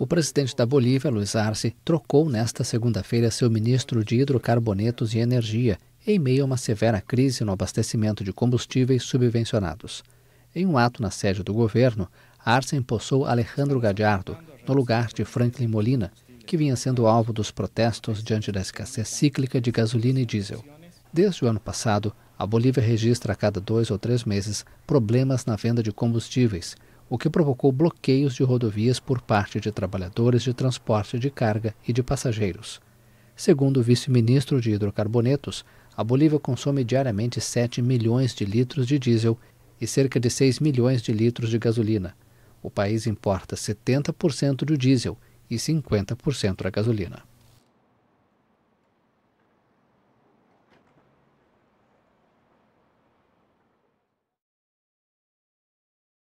O presidente da Bolívia, Luiz Arce, trocou nesta segunda-feira seu ministro de Hidrocarbonetos e Energia, em meio a uma severa crise no abastecimento de combustíveis subvencionados. Em um ato na sede do governo, Arce empossou Alejandro Gadiardo, no lugar de Franklin Molina, que vinha sendo alvo dos protestos diante da escassez cíclica de gasolina e diesel. Desde o ano passado, a Bolívia registra a cada dois ou três meses problemas na venda de combustíveis, o que provocou bloqueios de rodovias por parte de trabalhadores de transporte de carga e de passageiros. Segundo o vice-ministro de Hidrocarbonetos, a Bolívia consome diariamente 7 milhões de litros de diesel e cerca de 6 milhões de litros de gasolina. O país importa 70% do diesel e 50% da gasolina.